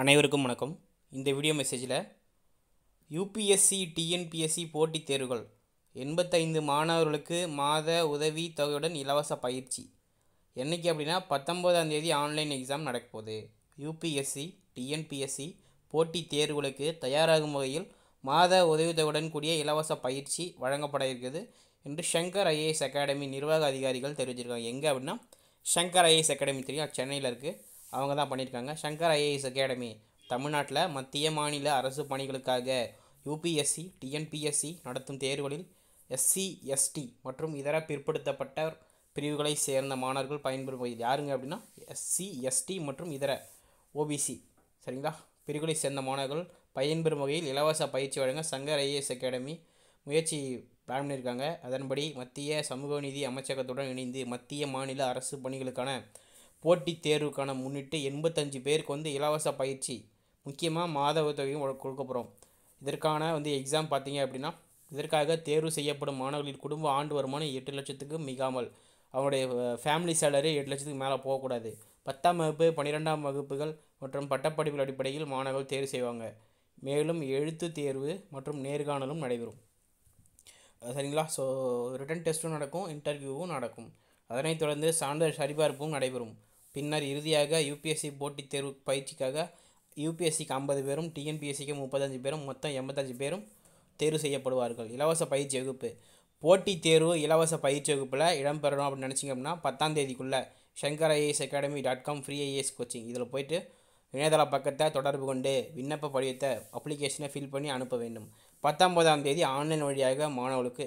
அனைவருக்கும் வணக்கம் இந்த வீடியோ மெசேஜில் யூபிஎஸ்சி டிஎன்பிஎஸ்சி போட்டித் தேர்வுகள் எண்பத்தைந்து மாணவர்களுக்கு மாத உதவி தொகையுடன் இலவச பயிற்சி என்றைக்கு அப்படின்னா பத்தொம்போதாம் தேதி ஆன்லைன் எக்ஸாம் நடக்கப்போகுது யூபிஎஸ்சி டிஎன்பிஎஸ்சி போட்டித் தேர்வுகளுக்கு தயாராகும் வகையில் மாத உதவித்தொகையுடன் கூடிய இலவச பயிற்சி வழங்கப்பட இருக்கிறது என்று சங்கர் ஐஏஎஸ் அகாடமி நிர்வாக அதிகாரிகள் தெரிவிச்சிருக்காங்க எங்கே அப்படின்னா சங்கர் ஐஏஎஸ் அகாடமி தெரியும் சென்னையில் இருக்குது அவங்க தான் பண்ணியிருக்காங்க சங்கர் ஐஏஎஸ் அகாடமி தமிழ்நாட்டில் மத்திய மாநில அரசு பணிகளுக்காக யூபிஎஸ்சி டிஎன்பிஎஸ்சி நடத்தும் தேர்வுகளில் எஸ்சி எஸ்டி மற்றும் இதர பிற்படுத்தப்பட்ட பிரிவுகளை சேர்ந்த மாணவர்கள் பயன்பெறும் வகையில் யாருங்க அப்படின்னா எஸ்சி எஸ்டி மற்றும் இதர ஓபிசி சரிங்களா பிரிவுகளை சேர்ந்த மாணவர்கள் பயன்பெறும் வகையில் இலவச பயிற்சி வழங்க சங்கர் ஐஏஎஸ் அகாடமி முயற்சி பிளான் பண்ணியிருக்காங்க அதன்படி மத்திய சமூக நீதி அமைச்சகத்துடன் இணைந்து மத்திய மாநில அரசு பணிகளுக்கான போட்டித் தேர்வுக்கான முன்னிட்டு எண்பத்தஞ்சு பேருக்கு வந்து இலவச பயிற்சி முக்கியமாக மாதவ தொகையும் கொடுக்க போகிறோம் இதற்கான வந்து எக்ஸாம் பார்த்தீங்க அப்படின்னா இதற்காக தேர்வு செய்யப்படும் மாணவர்களின் குடும்ப ஆண்டு வருமானம் எட்டு லட்சத்துக்கு மிகாமல் அவனுடைய ஃபேமிலி சேலரி எட்டு லட்சத்துக்கு மேலே போகக்கூடாது பத்தாம் வகுப்பு பன்னிரெண்டாம் வகுப்புகள் மற்றும் பட்டப்படிப்பின் அடிப்படையில் மாணவர்கள் தேர்வு செய்வாங்க மேலும் எழுத்து தேர்வு மற்றும் நேர்காணலும் நடைபெறும் சரிங்களா ஸோ ரிட்டன் டெஸ்ட்டும் நடக்கும் இன்டர்வியூவும் நடக்கும் அதனைத் தொடர்ந்து சான்றிதழ் சரிபார்ப்பும் நடைபெறும் பின்னர் இறுதியாக யூபிஎஸ்சி போட்டித் தேர்வு பயிற்சிக்காக யூபிஎஸ்சிக்கு ஐம்பது பேரும் டிஎன்பிஎஸ்சிக்கு முப்பத்தஞ்சு பேரும் மொத்தம் எண்பத்தஞ்சு பேரும் தேர்வு செய்யப்படுவார்கள் இலவச பயிற்சி வகுப்பு போட்டித் தேர்வு இலவச பயிற்சி வகுப்பில் இடம்பெறணும் அப்படின்னு நினச்சிங்க அப்படின்னா பத்தாம் தேதிக்குள்ளே Shankar IAS academy dot com free IAS coaching இதில் போயிட்டு இணையதள பக்கத்தை தொடர்பு கொண்டு விண்ணப்ப படிவத்தை அப்ளிகேஷனை ஃபில் பண்ணி அனுப்ப வேண்டும் பத்தொம்போதாம் தேதி ஆன்லைன் வழியாக மாணவர்களுக்கு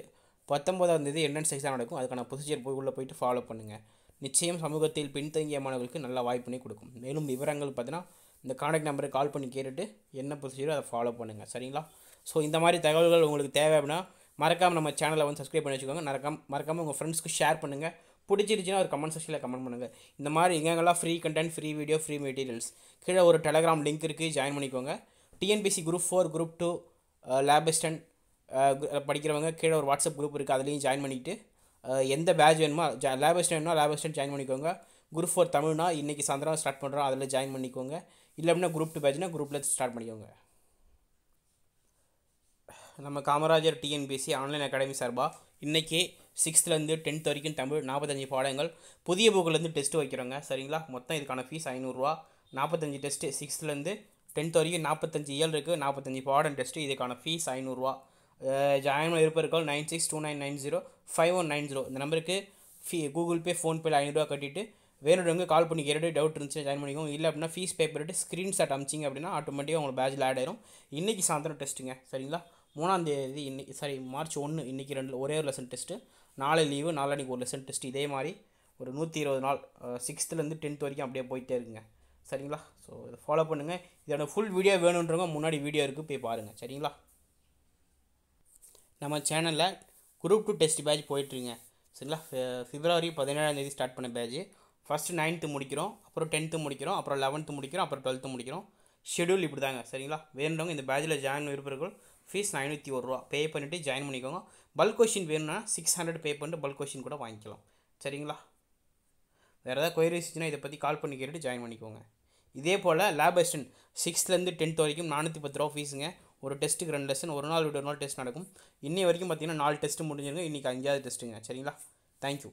பத்தொம்போதாம் தேதி என்ட்ரன்ஸ் எக்ஸாம் நடக்கும் அதுக்கான ப்ரொசீஜர் போய் உள்ளே போயிட்டு ஃபாலோ பண்ணுங்கள் நிச்சயம் சமூகத்தில் பின்தங்கிய மாணவர்களுக்கு நல்ல வாய்ப்பினை கொடுக்கும் மேலும் விவரங்கள் பார்த்தீங்கன்னா இந்த காண்டாக்ட் நம்பரை கால் பண்ணி கேட்டுட்டு என்ன ப்ரொசீஜரோ அதை ஃபாலோ பண்ணுங்கள் சரிங்களா ஸோ இந்த மாதிரி தகவல்கள் உங்களுக்கு தேவை அப்படின்னா மறக்காமல் நம்ம சேனலை வந்து சப்ஸ்கிரைப் பண்ணி வச்சுக்கோங்க மறக்காம மறக்காமல் உங்கள் ஃப்ரெண்ட்ஸ்க்கு ஷேர் பண்ணுங்கள் பிடிச்சிருச்சுன்னா ஒரு கமெண்ட் செக்ஷனில் கமெண்ட் பண்ணுங்கள் இந்த மாதிரி எங்கெங்கெல்லாம் free content free video free materials கீழே ஒரு டெலகிராம் லிங்க் இருக்குது ஜாயின் பண்ணிக்கோங்க TNPSC group four group two லேபிஸ்டன் படிக்கிறவங்க கீழே ஒரு வாட்ஸ்அப் குரூப் இருக்குது அதுலேயும் ஜாயின் பண்ணிவிட்டு எந்த பேட்ச் வேணுமோ ஜா லேபர் ஸ்டேட்னா லேப் ஸ்டேட் ஜாயின் பண்ணிக்கோங்க குரூப் ஃபோர் தமிழ்னா இன்றைக்கி சாயந்தரம் ஸ்டார்ட் பண்ணுறோம் அதில் ஜாயின் பண்ணிக்கோங்க இல்லை அப்படின்னா குரூப் டூ பேட்ச்னா குரூப்பில் ஸ்டார்ட் பண்ணிக்கோங்க நம்ம காமராஜர் டிஎன்பிசி ஆன்லைன் அகாடமி சார்பாக இன்றைக்கி சிக்ஸ்த்துலேருந்து டென்த் வரைக்கும் தமிழ் நாற்பத்தஞ்சு பாடங்கள் புதிய புக்கிலேருந்து டெஸ்ட்டு வைக்கிறோங்க சரிங்களா மொத்தம் இதுக்கான ஃபீஸ் ஐநூறுரூவா நாற்பத்தஞ்சு டெஸ்ட்டு சிக்ஸ்த்துலேருந்து டென்த் வரைக்கும் நாற்பத்தஞ்சு இயல் இருக்குது நாற்பத்தஞ்சு பாடம் டெஸ்ட்டு இதுக்கான ஃபீஸ் ஐநூறுரூவா ஜாயின் இருப்பவர்கள் nine six two nine nine zero five one nine zero இந்த நம்பருக்கு ஃபீ கூகுள் பே ஃபோன்பேயில் ஐநூறுரூவா கட்டிட்டு வேணுடவங்க கால் பண்ணி கேட்டு டவுட் இருந்துச்சு ஜாயின் பண்ணிக்கோங்க இல்லை அப்படின்னா ஃபீஸ் பேப்பர் ஸ்க்ரீன் ஸ்க்ரீன்ஷாட் அமிச்சிங்க அப்படின்னா ஆட்டோமேட்டிக்காக உங்களுக்கு பேஜில் ஆட் ஆயிரும் இன்றைக்கி சாயந்தரம் டெஸ்ட்டுங்க சரிங்களா மூணாம் தேதி இன்னைக்கு சாரி மார்ச் ஒன்று இன்றைக்கி ரெண்டு ஒரே ஒரு லெசன் டெஸ்ட்டு நாளை லீவு நாளைக்கு ஒரு லெசன் டெஸ்ட் இதே மாதிரி ஒரு நூற்றி இருபது நாள் சிக்ஸ்த்துலேருந்து டென்த் வரைக்கும் அப்படியே போயிட்டே இருக்குங்க சரிங்களா ஸோ இதை ஃபாலோ பண்ணுங்கள் இதோட ஃபுல் வீடியோ வேணுன்றவங்க முன்னாடி வீடியோ இருக்குது போய் பாருங்கள் சரிங்களா நம்ம சேனலில் குரூப் டூ டெஸ்ட் பேட்ச் போயிட்டுருங்க சரிங்களா ஃபிப்ரவரி பதினேழாந்தேதி ஸ்டார்ட் பண்ண பேட்ச் ஃபஸ்ட்டு நைன்த்து முடிக்கிறோம் அப்புறம் டென்த்து முடிக்கிறோம் அப்புறம் லெவன்த்து முடிக்கிறோம் அப்புறம் டுவெல்த்து முடிக்கிறோம் ஷெடியூல் இப்படி தாங்க சரிங்களா வேணுன்றவங்க இந்த பேட்சில் ஜாயின் இருப்பவர்கள் ஃபீஸ் ஐநூற்றி ஒரு ரூபா பே பண்ணிவிட்டு ஜாயின் பண்ணிக்கோங்க பல்க் கொஷின் வேணும்னா சிக்ஸ் ஹண்ட்ரட் பே பண்ணிட்டு பல்க் கொஷின் கூட வாங்கிக்கலாம் சரிங்களா வேறு ஏதாவது கொயரி இருந்துச்சுன்னா இதை பற்றி கால் பண்ணி கேட்டுட்டு ஜாயின் பண்ணிக்கோங்க இதே போல் லேப் அஸ்டன் சிக்ஸ்த்துலேருந்து டென்த் வரைக்கும் நானூற்றி பத்து ரூபா ஃபீஸுங்க ஒரு டெஸ்ட்டுக்கு ரெண்டு லெசன் ஒரு நாள் விட்டு ஒரு நாள் டெஸ்ட் நடக்கும் இன்னி வரைக்கும் பார்த்தீங்கன்னா நாலு டெஸ்ட்டு முடிஞ்சிருங்க இன்றைக்கி அஞ்சாவது டெஸ்ட்டுங்க சரிங்களா தேங்க்யூ